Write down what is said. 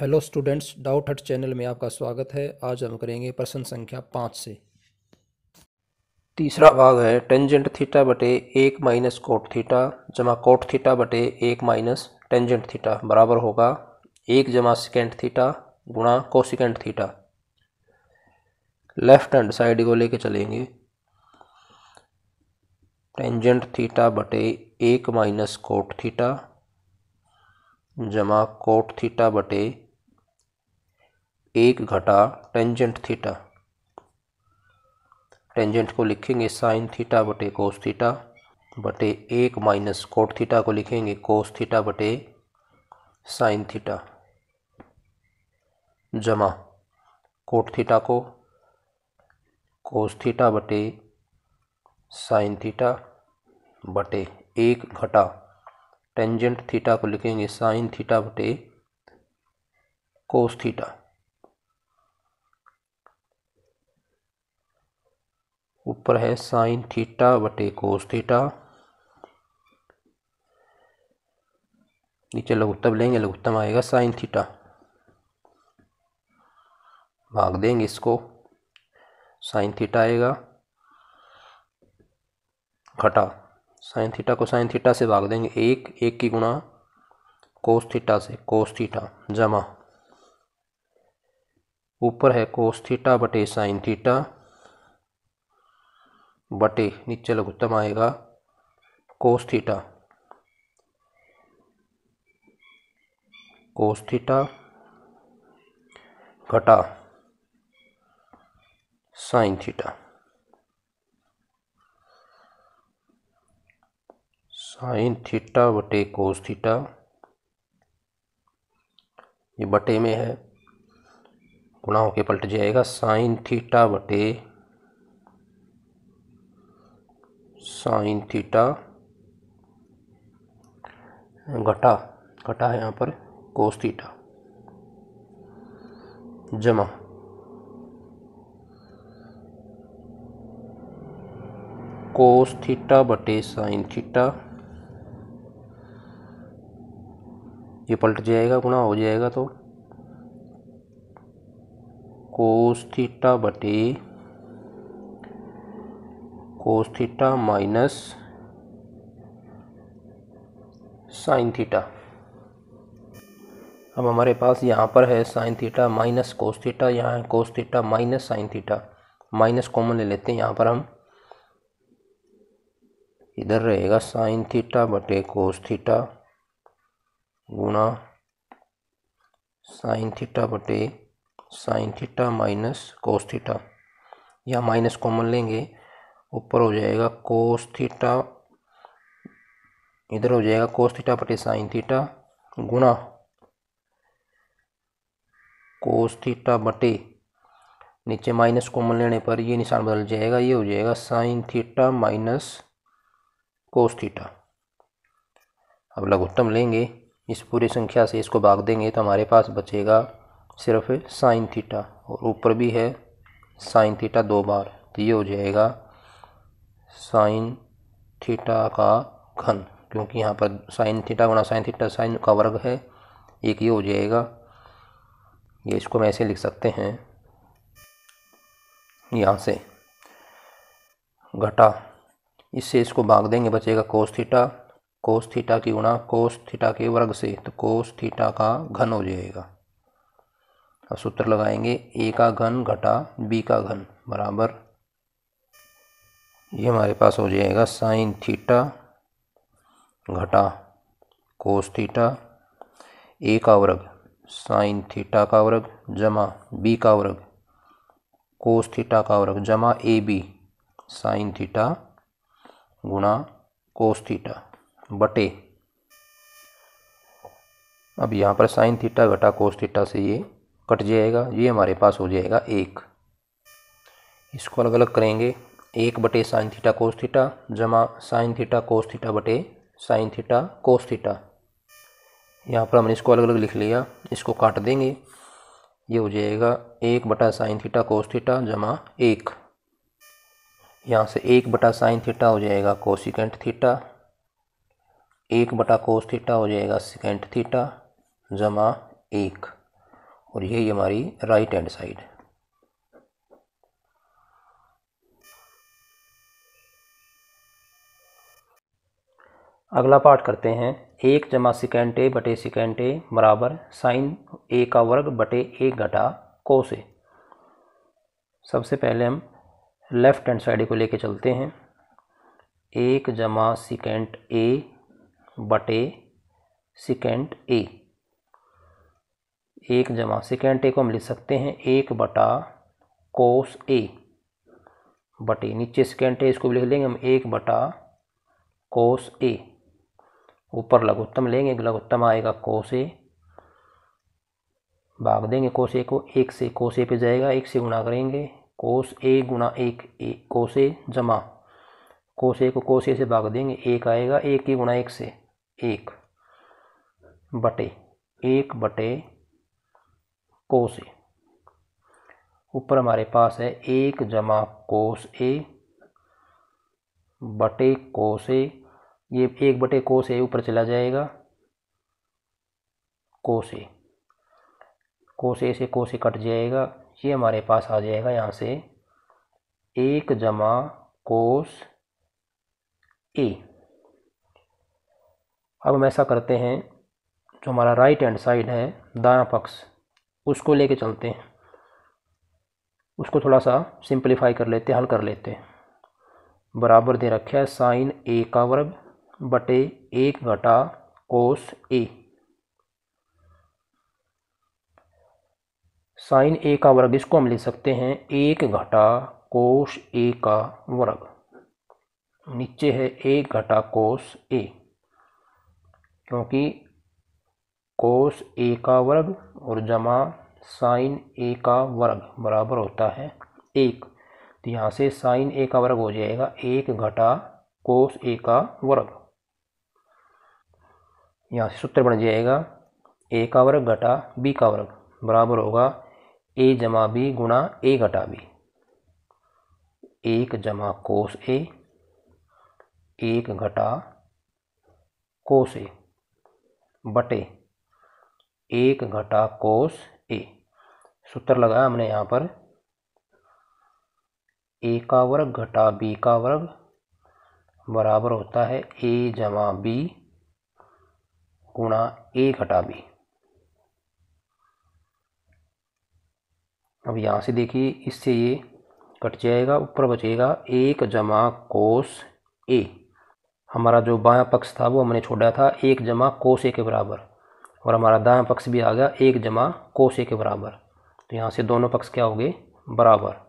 hello students डाउट हट channel में आपका स्वागत है आज हम करेंगे प्रश्न संख्या पाँच से तीसरा भाग है टेंजेंट थीटा बटे एक माइनस कोट थीटा जमा कोट थीटा बटे एक माइनस टेंजेंट थीटा बराबर होगा एक जमा सिकेंट थीटा गुणा cosecant theta left hand side को लेके चलेंगे टेंजेंट थीटा बटे एक माइनस कोट थीटा जमा कोट थीटा बटे एक घटा टेंजेंट थीटा टेंजेंट को लिखेंगे साइन थीटा बटे कोस थीटा बटे एक माइनस कोट थीटा को लिखेंगे कोस थीटा बटे साइन थीटा जमा कोट थीटा को कोस थीटा बटे साइन थीटा बटे एक घटा टेंजेंट थीटा को लिखेंगे साइन थीटा बटे कोस थीटा ऊपर है साइन थीटा बटे कोस थीटा नीचे लघुत्तम लेंगे लघुत्तम आएगा साइन थीटा भाग देंगे इसको साइन थीटा आएगा घटा साइन थीटा को साइन थीटा से भाग देंगे एक एक की गुणा कोस थीटा से कोस थीटा जमा ऊपर है कोस थीटा बटे साइन थीटा बटे नीचे लघुत्तम आएगा कोस थीटा कोस थीटा घटा साइन थीटा साइन थीटा बटे कोस थीटा ये बटे में है गुणा होके पलट जाएगा साइन थीटा बटे साइन थीटा घटा घटा है यहाँ पर कोस थीटा जमा कोस थीटा बटे साइन थीटा ये पलट जाएगा गुणा हो जाएगा तो कोस थीटा बटे cos theta minus sine theta अब हमारे पास यहाँ पर है sine theta minus cos theta यहाँ है cos theta minus sine theta minus common ले लेते हैं यहाँ पर हम इधर रहेगा साइन थीटा बटे कोस थीटा गुणा साइन थीटा बटे sine theta minus cos theta या माइनस कॉमन लेंगे ऊपर हो जाएगा कोस थीटा इधर हो जाएगा कोस थीटा बटे साइन थीटा गुणा कोस थीटा बटे नीचे माइनस कॉमन लेने पर ये निशान बदल जाएगा ये हो जाएगा sine theta minus cos theta अब लघुत्तम लेंगे इस पूरी संख्या से इसको भाग देंगे तो हमारे पास बचेगा सिर्फ साइन थीटा और ऊपर भी है साइन थीटा दो बार तो ये हो जाएगा साइन थीटा का घन क्योंकि यहाँ पर साइन थीटा गुना साइन थीटा साइन का वर्ग है एक ये हो जाएगा ये इसको हम ऐसे लिख सकते हैं यहाँ से घटा इससे इसको भाग देंगे बचेगा कोस थीटा कोस थीटा की गुणा कोस थीटा के वर्ग से तो कोस थीटा का घन हो जाएगा अब सूत्र लगाएंगे ए का घन घटा बी का घन बराबर ये हमारे पास हो जाएगा साइन थीटा घटा कोस थीटा ए का वर्ग साइन थीटा का वर्ग जमा बी का वर्ग कोस थीटा का वर्ग जमा ए बी साइन थीटा गुणा कोस थीटा बटे अब यहाँ पर साइन थीटा घटा कोस थीटा से ये कट जाएगा ये हमारे पास हो जाएगा एक इसको अलग अलग करेंगे एक बटे साइन थीटा कोस थीटा जमा साइन थीटा कोस थीटा बटे साइन थीटा कोस थीटा यहाँ पर हमने इसको अलग अलग लिख लिया इसको काट देंगे ये हो जाएगा एक बटा साइन थीटा कोस थीटा जमा एक यहाँ से एक बटा साइन थीटा हो जाएगा कोसिकेंट थीटा एक बटा कोस थीटा हो जाएगा सिकेंट थीटा जमा एक और यही हमारी राइट हैंड साइड अगला पाठ करते हैं एक जमा सिकेंट ए बटे सिकेंट ए बराबर साइन ए का वर्ग बटे ए घटा कोस ए सबसे पहले हम लेफ्ट हैंड साइड को लेके चलते हैं एक जमा सिकेंट ए बटे सिकेंट ए एक जमा सिकेंट ए को हम लिख सकते हैं एक बटा कोस ए बटे नीचे सिकेंट ए इसको भी लिख लेंगे हम एक बटा कोस ए ऊपर लघुत्तम लेंगे लघुत्तम आएगा कोसे भाग देंगे कोसे को एक से कोसे पे जाएगा एक से गुणा करेंगे कोस ए गुणा एक ए कोसे जमा कोसे को कोसे से भाग देंगे एक आएगा एक के गुणा एक से एक बटे एक बटे कोसे ऊपर हमारे पास है एक जमा कोस ए बटे कोसे ये एक बटे कोस ए ऊपर चला जाएगा कोस ए कोस ए से कोस ए कट जाएगा ये हमारे पास आ जाएगा यहाँ से एक जमा कोस ए अब हम ऐसा करते हैं जो हमारा राइट हैंड साइड है दाया पक्ष उसको लेके चलते हैं उसको थोड़ा सा सिंपलीफाई कर लेते हैं हल कर लेते हैं बराबर दे रखा है साइन ए का वर्ग बटे एक घटा कोस ए साइन ए का वर्ग इसको हम ले सकते हैं एक घटा कोश ए का वर्ग नीचे है एक घटा कोश ए क्योंकि कोश ए का वर्ग और जमा साइन ए का वर्ग बराबर होता है एक तो यहाँ से साइन ए का वर्ग हो जाएगा एक घटा कोश ए का वर्ग यहाँ से सूत्र बन जाएगा ए का वर्ग घटा बी का वर्ग बराबर होगा ए जमा बी गुणा ए घटा बी एक जमा कोस ए एक घटा कोस ए बटे एक घटा कोस ए सूत्र लगाया हमने यहाँ पर ए का वर्ग घटा बी का वर्ग बराबर होता है ए जमा बी गुणा एक हटा बी अब यहाँ से देखिए इससे ये कट जाएगा ऊपर बचेगा एक जमा कोस ए हमारा जो बायां पक्ष था वो हमने छोड़ा था एक जमा कोस ए के बराबर और हमारा दायां पक्ष भी आ गया एक जमा कोस ए के बराबर तो यहाँ से दोनों पक्ष क्या हो गए बराबर